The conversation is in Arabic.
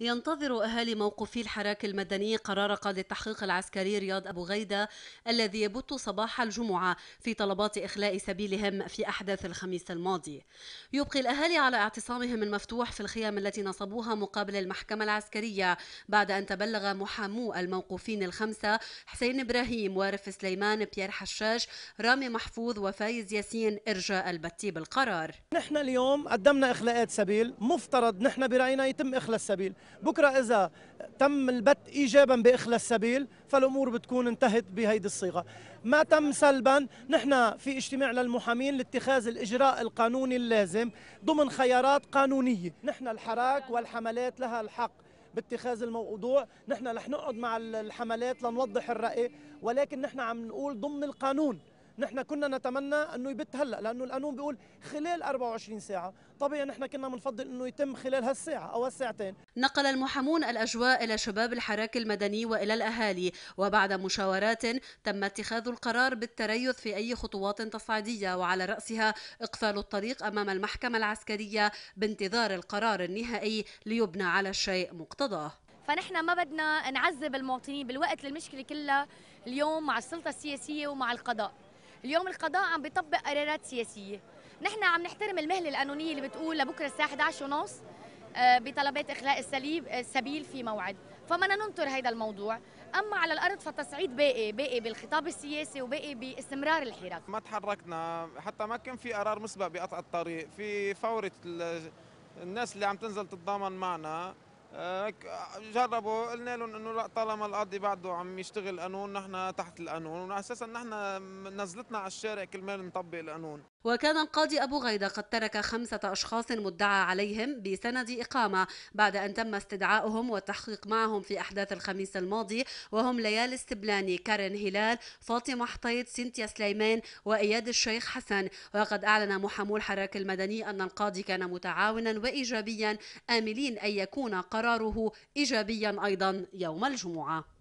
ينتظر أهالي موقفي الحراك المدني قرار قاضي التحقيق العسكري رياض أبو غيدة الذي يبت صباح الجمعة في طلبات إخلاء سبيلهم في أحداث الخميس الماضي يبقي الأهالي على اعتصامهم المفتوح في الخيام التي نصبوها مقابل المحكمة العسكرية بعد أن تبلغ محامو الموقوفين الخمسة حسين إبراهيم وارف سليمان بيير حشاش رامي محفوظ وفايز ياسين إرجاء البتي بالقرار نحن اليوم قدمنا إخلاءات سبيل مفترض نحن برأينا يتم إخلاء السبيل بكرة إذا تم البت إيجابا بإخلى السبيل فالأمور بتكون انتهت بهيدي الصيغة ما تم سلبا نحن في اجتماع للمحامين لاتخاذ الإجراء القانوني اللازم ضمن خيارات قانونية نحن الحراك والحملات لها الحق باتخاذ الموضوع نحن رح نقعد مع الحملات لنوضح الرأي ولكن نحن عم نقول ضمن القانون نحن كنا نتمنى انه يبت هلا لانه القانون بيقول خلال 24 ساعه طبيعي نحن كنا بنفضل انه يتم خلال هالساعه او هالساعتين نقل المحامون الاجواء الى شباب الحراك المدني والى الاهالي وبعد مشاورات تم اتخاذ القرار بالتريث في اي خطوات تصعيديه وعلى راسها اقفال الطريق امام المحكمه العسكريه بانتظار القرار النهائي ليبنى على الشيء مقتضاه فنحن ما بدنا نعذب المواطنين بالوقت المشكله كلها اليوم مع السلطه السياسيه ومع القضاء اليوم القضاء عم بيطبق قرارات سياسيه نحن عم نحترم المهله القانونيه اللي بتقول لبكره الساعه 11 ونص آه، بطلبات اخلاء السليب السبيل آه، في موعد فما ننطر هذا الموضوع اما على الارض فالتصعيد باقي باقي بالخطاب السياسي وباقي باستمرار الحراك ما تحركنا حتى ما كان في قرار مسبق بقطع الطريق في فوره الناس اللي عم تنزل تتضامن معنا جربوا قلنا لهم انه لا طالما القاضي بعده عم يشتغل قانون نحن تحت القانون اساسا نحن نزلتنا على الشارع كل ما نطبق القانون وكان القاضي أبو غيدة قد ترك خمسة أشخاص مدعى عليهم بسند إقامة بعد أن تم استدعائهم والتحقيق معهم في أحداث الخميس الماضي وهم ليالي السبلاني كارن هلال فاطمة حطيط سنتيا سليمان وإياد الشيخ حسن وقد أعلن محامو الحراك المدني أن القاضي كان متعاونا وإيجابيا آملين أن يكون قرار قراره إيجابيا أيضا يوم الجمعة